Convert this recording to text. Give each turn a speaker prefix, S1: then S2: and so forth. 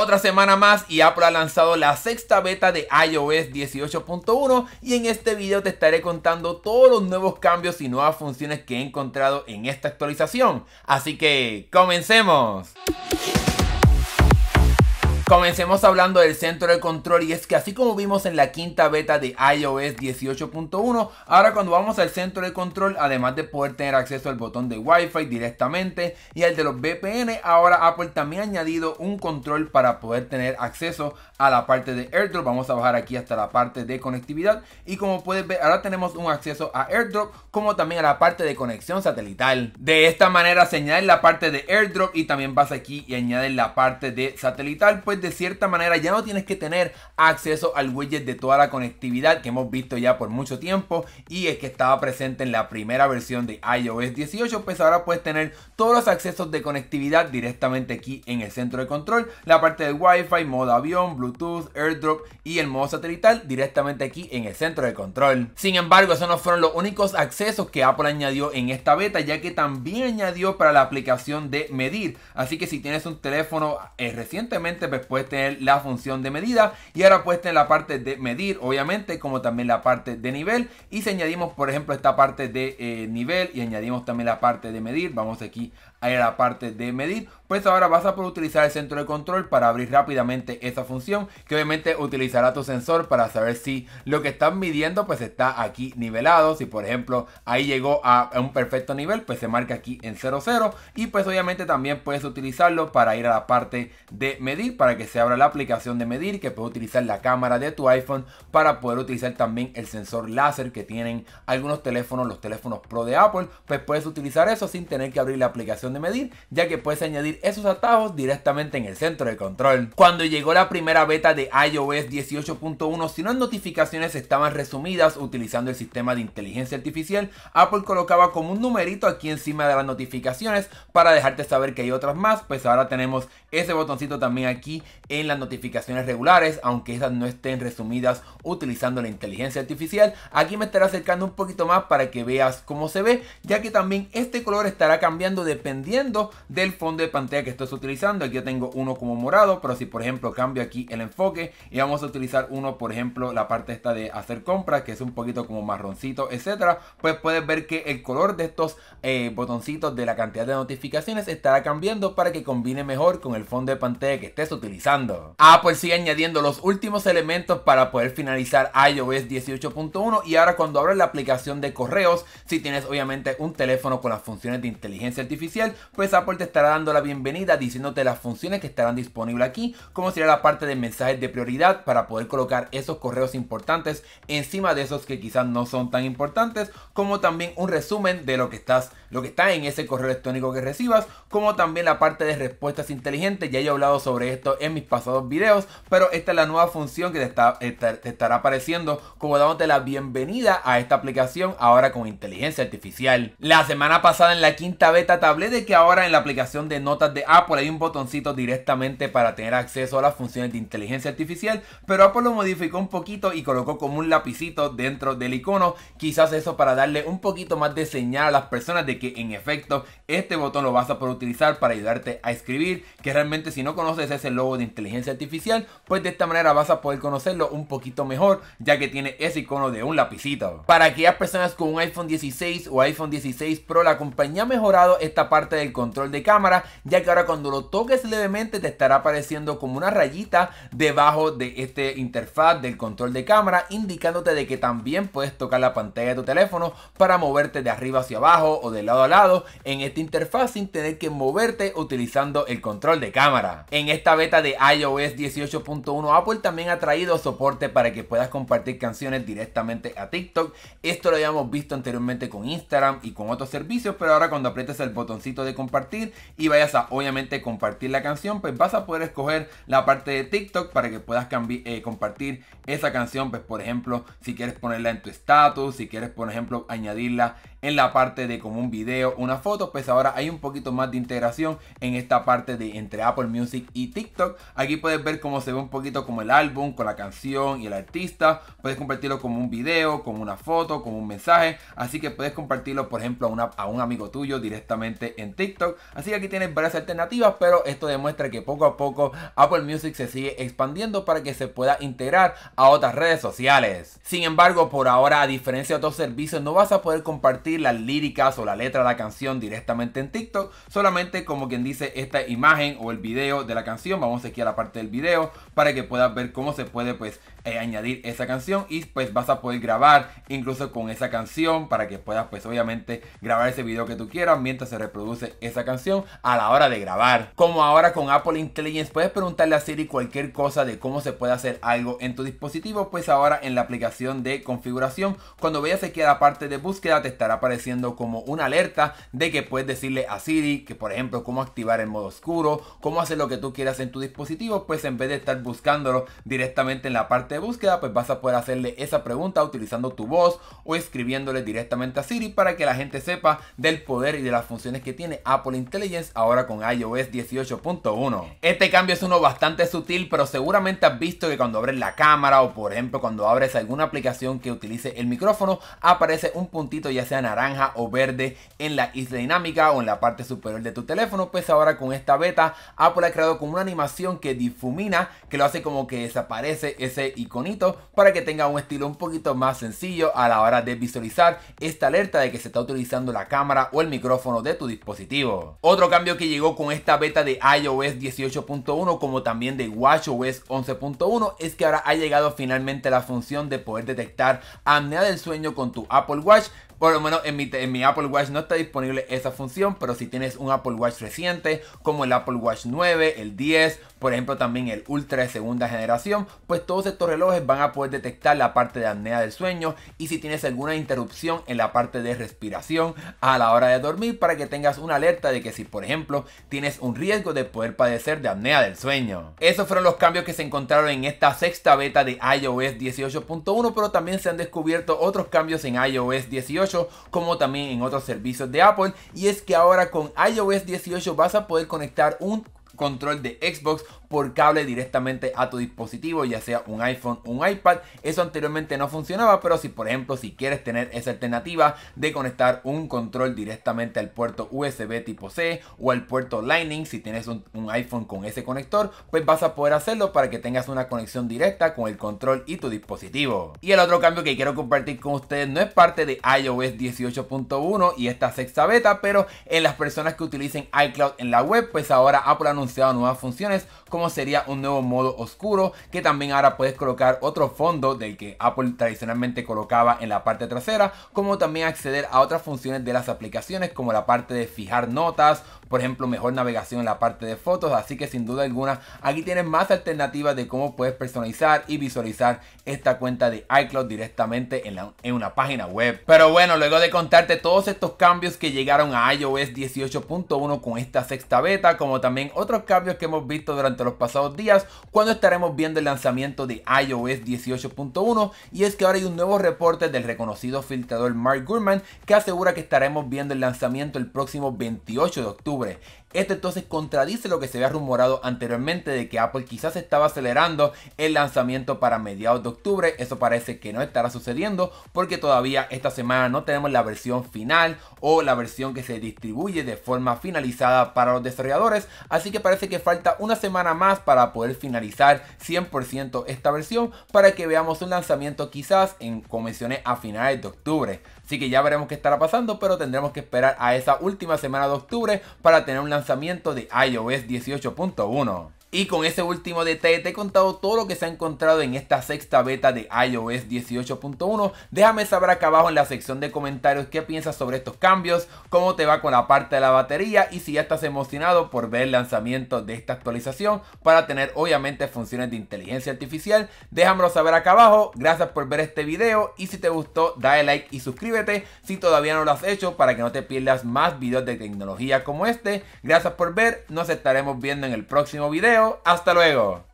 S1: Otra semana más y Apple ha lanzado la sexta beta de iOS 18.1 y en este video te estaré contando todos los nuevos cambios y nuevas funciones que he encontrado en esta actualización. Así que comencemos. Comencemos hablando del centro de control y es que así como vimos en la quinta beta de iOS 18.1, ahora cuando vamos al centro de control, además de poder tener acceso al botón de Wi-Fi directamente y al de los VPN, ahora Apple también ha añadido un control para poder tener acceso a la parte de AirDrop. Vamos a bajar aquí hasta la parte de conectividad y como puedes ver, ahora tenemos un acceso a AirDrop como también a la parte de conexión satelital. De esta manera se añade la parte de AirDrop y también vas aquí y añades la parte de satelital, pues de cierta manera ya no tienes que tener acceso al widget de toda la conectividad que hemos visto ya por mucho tiempo y es que estaba presente en la primera versión de iOS 18, pues ahora puedes tener todos los accesos de conectividad directamente aquí en el centro de control, la parte de Wi-Fi, modo avión, Bluetooth, AirDrop y el modo satelital directamente aquí en el centro de control. Sin embargo, esos no fueron los únicos accesos que Apple añadió en esta beta, ya que también añadió para la aplicación de medir. Así que si tienes un teléfono eh, recientemente, pues puedes tener la función de medida y ahora puedes tener la parte de medir, obviamente, como también la parte de nivel. Y si añadimos, por ejemplo, esta parte de eh, nivel y añadimos también la parte de medir, vamos aquí la parte de medir, pues ahora vas a poder utilizar el centro de control para abrir rápidamente esa función que obviamente utilizará tu sensor para saber si lo que estás midiendo pues está aquí nivelado, si por ejemplo ahí llegó a un perfecto nivel pues se marca aquí en 00 y pues obviamente también puedes utilizarlo para ir a la parte de medir para que se abra la aplicación de medir que puedes utilizar la cámara de tu iPhone para poder utilizar también el sensor láser que tienen algunos teléfonos, los teléfonos Pro de Apple pues puedes utilizar eso sin tener que abrir la aplicación de medir, ya que puedes añadir esos atajos directamente en el centro de control. Cuando llegó la primera beta de iOS 18.1, si las notificaciones estaban resumidas utilizando el sistema de inteligencia artificial, Apple colocaba como un numerito aquí encima de las notificaciones para dejarte saber que hay otras más, pues ahora tenemos ese botoncito también aquí en las notificaciones regulares, aunque esas no estén resumidas utilizando la inteligencia artificial. Aquí me estaré acercando un poquito más para que veas cómo se ve, ya que también este color estará cambiando dependiendo dependiendo del fondo de pantalla que estés utilizando. Aquí yo tengo uno como morado, pero si por ejemplo cambio aquí el enfoque y vamos a utilizar uno, por ejemplo, la parte esta de hacer compras, que es un poquito como marroncito, etcétera, pues puedes ver que el color de estos eh, botoncitos de la cantidad de notificaciones estará cambiando para que combine mejor con el fondo de pantalla que estés utilizando. Ah, pues sigue añadiendo los últimos elementos para poder finalizar iOS 18.1 y ahora cuando abres la aplicación de correos, si tienes obviamente un teléfono con las funciones de inteligencia artificial, pues Apple te estará dando la bienvenida diciéndote las funciones que estarán disponibles aquí, como será la parte de mensajes de prioridad para poder colocar esos correos importantes encima de esos que quizás no son tan importantes, como también un resumen de lo que estás, lo que está en ese correo electrónico que recibas, como también la parte de respuestas inteligentes. Ya he hablado sobre esto en mis pasados videos, pero esta es la nueva función que te, está, eh, te estará apareciendo como dándote la bienvenida a esta aplicación ahora con inteligencia artificial. La semana pasada en la quinta beta tablet que ahora en la aplicación de notas de Apple hay un botoncito directamente para tener acceso a las funciones de inteligencia artificial, pero Apple lo modificó un poquito y colocó como un lapicito dentro del icono, quizás eso para darle un poquito más de señal a las personas de que en efecto este botón lo vas a poder utilizar para ayudarte a escribir, que realmente si no conoces ese logo de inteligencia artificial, pues de esta manera vas a poder conocerlo un poquito mejor, ya que tiene ese icono de un lapicito. Para aquellas personas con un iPhone 16 o iPhone 16 Pro, la compañía ha mejorado esta parte del control de cámara, ya que ahora cuando lo toques levemente te estará apareciendo como una rayita debajo de este interfaz del control de cámara, indicándote de que también puedes tocar la pantalla de tu teléfono para moverte de arriba hacia abajo o de lado a lado en esta interfaz sin tener que moverte utilizando el control de cámara. En esta beta de iOS 18.1 Apple también ha traído soporte para que puedas compartir canciones directamente a TikTok. Esto lo habíamos visto anteriormente con Instagram y con otros servicios, pero ahora cuando aprietas el botoncito de compartir y vayas a obviamente compartir la canción, pues vas a poder escoger la parte de TikTok para que puedas eh, compartir esa canción, pues por ejemplo, si quieres ponerla en tu status, si quieres por ejemplo añadirla en la parte de como un video, una foto, pues ahora hay un poquito más de integración en esta parte de entre Apple Music y TikTok. Aquí puedes ver cómo se ve un poquito como el álbum, con la canción y el artista. Puedes compartirlo como un video, como una foto, como un mensaje. Así que puedes compartirlo, por ejemplo, a, una, a un amigo tuyo directamente en TikTok. Así que aquí tienes varias alternativas, pero esto demuestra que poco a poco Apple Music se sigue expandiendo para que se pueda integrar a otras redes sociales. Sin embargo, por ahora, a diferencia de otros servicios, no vas a poder compartir las líricas o la letra de la canción directamente en TikTok, solamente como quien dice esta imagen o el video de la canción. Vamos aquí a la parte del video para que puedas ver cómo se puede pues eh, añadir esa canción y pues vas a poder grabar incluso con esa canción para que puedas pues obviamente grabar ese video que tú quieras mientras se reproduce esa canción a la hora de grabar. Como ahora con Apple Intelligence puedes preguntarle a Siri cualquier cosa de cómo se puede hacer algo en tu dispositivo, pues ahora en la aplicación de configuración, cuando veas aquí a la parte de búsqueda te estará apareciendo como una alerta de que puedes decirle a Siri que por ejemplo cómo activar el modo oscuro, cómo hacer lo que tú quieras en tu dispositivo, pues en vez de estar buscándolo directamente en la parte búsqueda, pues vas a poder hacerle esa pregunta utilizando tu voz o escribiéndole directamente a Siri para que la gente sepa del poder y de las funciones que tiene Apple Intelligence ahora con iOS 18.1. Este cambio es uno bastante sutil, pero seguramente has visto que cuando abres la cámara o por ejemplo cuando abres alguna aplicación que utilice el micrófono, aparece un puntito ya sea naranja o verde en la isla dinámica o en la parte superior de tu teléfono, pues ahora con esta beta Apple ha creado como una animación que difumina, que lo hace como que desaparece ese iconito para que tenga un estilo un poquito más sencillo a la hora de visualizar esta alerta de que se está utilizando la cámara o el micrófono de tu dispositivo. Otro cambio que llegó con esta beta de iOS 18.1 como también de WatchOS 11.1 es que ahora ha llegado finalmente la función de poder detectar apnea del sueño con tu Apple Watch por lo menos en mi, en mi Apple Watch no está disponible esa función, pero si tienes un Apple Watch reciente, como el Apple Watch 9, el 10, por ejemplo también el Ultra de segunda generación, pues todos estos relojes van a poder detectar la parte de apnea del sueño y si tienes alguna interrupción en la parte de respiración a la hora de dormir para que tengas una alerta de que si por ejemplo tienes un riesgo de poder padecer de apnea del sueño. Esos fueron los cambios que se encontraron en esta sexta beta de iOS 18.1, pero también se han descubierto otros cambios en iOS 18 como también en otros servicios de Apple y es que ahora con iOS 18 vas a poder conectar un control de Xbox por cable directamente a tu dispositivo, ya sea un iPhone, un iPad. Eso anteriormente no funcionaba, pero si por ejemplo si quieres tener esa alternativa de conectar un control directamente al puerto USB tipo C o al puerto Lightning, si tienes un, iPhone con ese conector, pues vas a poder hacerlo para que tengas una conexión directa con el control y tu dispositivo. Y el otro cambio que quiero compartir con ustedes no es parte de iOS 18.1 y esta sexta beta, pero en las personas que utilicen iCloud en la web, pues ahora Apple ha anunciado nuevas funciones como como sería un nuevo modo oscuro que también ahora puedes colocar otro fondo del que Apple tradicionalmente colocaba en la parte trasera, como también acceder a otras funciones de las aplicaciones como la parte de fijar notas por ejemplo, mejor navegación en la parte de fotos, así que sin duda alguna aquí tienes más alternativas de cómo puedes personalizar y visualizar esta cuenta de iCloud directamente en, en una página web. Pero bueno, luego de contarte todos estos cambios que llegaron a iOS 18.1 con esta sexta beta, como también otros cambios que hemos visto durante los pasados días, cuando estaremos viendo el lanzamiento de iOS 18.1 y es que ahora hay un nuevo reporte del reconocido filtrador Mark Gurman que asegura que estaremos viendo el lanzamiento el próximo 28 de octubre octubre Esto entonces contradice lo que se había rumorado anteriormente de que Apple quizás estaba acelerando el lanzamiento para mediados de octubre. Eso parece que no estará sucediendo porque todavía esta semana no tenemos la versión final o la versión que se distribuye de forma finalizada para los desarrolladores. Así que parece que falta una semana más para poder finalizar 100% esta versión para que veamos un lanzamiento quizás en, comisiones a finales de octubre. Así que ya veremos qué estará pasando, pero tendremos que esperar a esa última semana de octubre para tener un lanzamiento lanzamiento de iOS 18.1. Y con ese último detalle te he contado todo lo que se ha encontrado en esta sexta beta de iOS 18.1. Déjame saber acá abajo en la sección de comentarios qué piensas sobre estos cambios, cómo te va con la parte de la batería y si ya estás emocionado por ver el lanzamiento de esta actualización para tener obviamente funciones de inteligencia artificial. Déjamelo saber acá abajo. Gracias por ver este video y si te gustó dale like y suscríbete si todavía no lo has hecho para que no te pierdas más videos de tecnología como este. Gracias por ver. Nos estaremos viendo en el próximo video. Hasta luego.